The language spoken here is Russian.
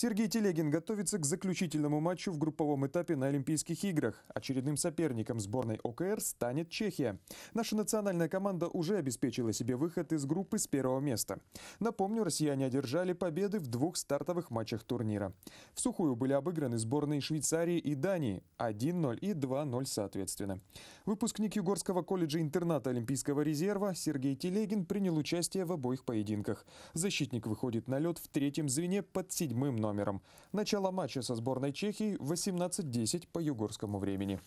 Сергей Телегин готовится к заключительному матчу в групповом этапе на Олимпийских играх. Очередным соперником сборной ОКР станет Чехия. Наша национальная команда уже обеспечила себе выход из группы с первого места. Напомню, россияне одержали победы в двух стартовых матчах турнира. В сухую были обыграны сборные Швейцарии и Дании 1-0 и 2-0 соответственно. Выпускник Югорского колледжа-интерната Олимпийского резерва Сергей Телегин принял участие в обоих поединках. Защитник выходит на лед в третьем звене под седьмым номером номером. Начало матча со сборной Чехии 18.10 по югорскому времени.